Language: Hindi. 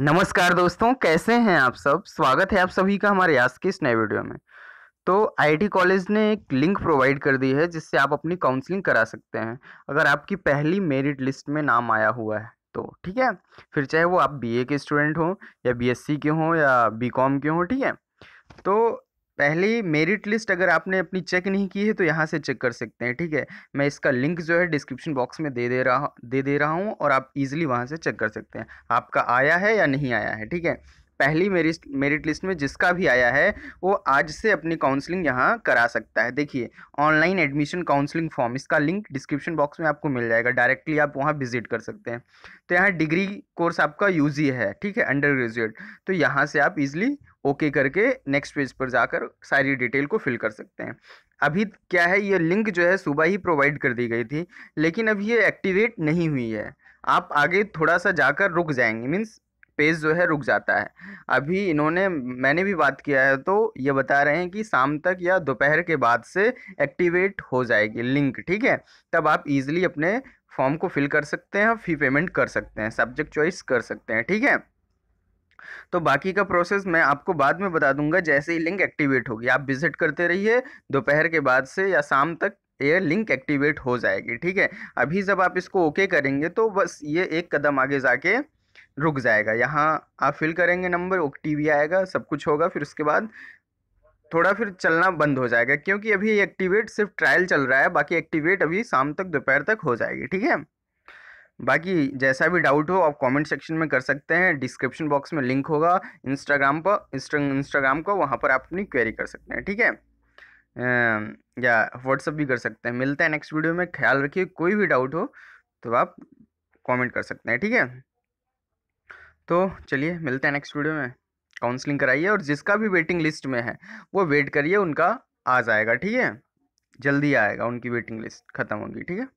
नमस्कार दोस्तों कैसे हैं आप सब स्वागत है आप सभी का हमारे आज के इस नए वीडियो में तो आईटी कॉलेज ने एक लिंक प्रोवाइड कर दी है जिससे आप अपनी काउंसलिंग करा सकते हैं अगर आपकी पहली मेरिट लिस्ट में नाम आया हुआ है तो ठीक है फिर चाहे वो आप बीए के स्टूडेंट हों या बीएससी के हों या बीकॉम के हों ठीक है तो पहले मेरिट लिस्ट अगर आपने अपनी चेक नहीं की है तो यहाँ से चेक कर सकते हैं ठीक है मैं इसका लिंक जो है डिस्क्रिप्शन बॉक्स में दे दे रहा दे दे रहा हूँ और आप इजीली वहाँ से चेक कर सकते हैं आपका आया है या नहीं आया है ठीक है पहली मेरी मेरिट लिस्ट में जिसका भी आया है वो आज से अपनी काउंसलिंग यहाँ करा सकता है देखिए ऑनलाइन एडमिशन काउंसलिंग फॉर्म इसका लिंक डिस्क्रिप्शन बॉक्स में आपको मिल जाएगा डायरेक्टली आप वहाँ विजिट कर सकते हैं तो यहाँ डिग्री कोर्स आपका यू है ठीक है अंडर ग्रेजुएट तो यहाँ से आप इजिली ओके करके नेक्स्ट पेज पर जाकर सारी डिटेल को फिल कर सकते हैं अभी क्या है ये लिंक जो है सुबह ही प्रोवाइड कर दी गई थी लेकिन अभी ये एक्टिवेट नहीं हुई है आप आगे थोड़ा सा जाकर रुक जाएंगे मीन्स पेज जो है रुक जाता है अभी इन्होंने मैंने भी बात किया है तो ये बता रहे हैं कि शाम तक या दोपहर के बाद से एक्टिवेट हो जाएगी लिंक ठीक है तब आप ईजिली अपने फॉर्म को फिल कर सकते हैं फी पेमेंट कर सकते हैं सब्जेक्ट चॉइस कर सकते हैं ठीक है तो बाकी का प्रोसेस मैं आपको बाद में बता दूंगा जैसे ही लिंक एक्टिवेट होगी आप विजिट करते रहिए दोपहर के बाद से या शाम तक ये लिंक एक्टिवेट हो जाएगी ठीक है अभी जब आप इसको ओके करेंगे तो बस ये एक कदम आगे जाके रुक जाएगा यहाँ आप फिल करेंगे नंबर ओ टी आएगा सब कुछ होगा फिर उसके बाद थोड़ा फिर चलना बंद हो जाएगा क्योंकि अभी एक्टिवेट सिर्फ ट्रायल चल रहा है बाकी एक्टिवेट अभी शाम तक दोपहर तक हो जाएगी ठीक है बाकी जैसा भी डाउट हो आप कमेंट सेक्शन में कर सकते हैं डिस्क्रिप्शन बॉक्स में लिंक होगा इंस्टाग्राम पर इंस्टाग्राम का वहाँ पर आप अपनी क्वेरी कर सकते हैं ठीक है या व्हाट्सअप भी कर सकते हैं मिलते हैं नेक्स्ट वीडियो में ख्याल रखिए कोई भी डाउट हो तो आप कॉमेंट कर सकते हैं ठीक है तो चलिए मिलते हैं नेक्स्ट वीडियो में काउंसलिंग कराइए और जिसका भी वेटिंग लिस्ट में है वो वेट करिए उनका आ जाएगा ठीक है जल्दी आएगा उनकी वेटिंग लिस्ट ख़त्म होगी ठीक है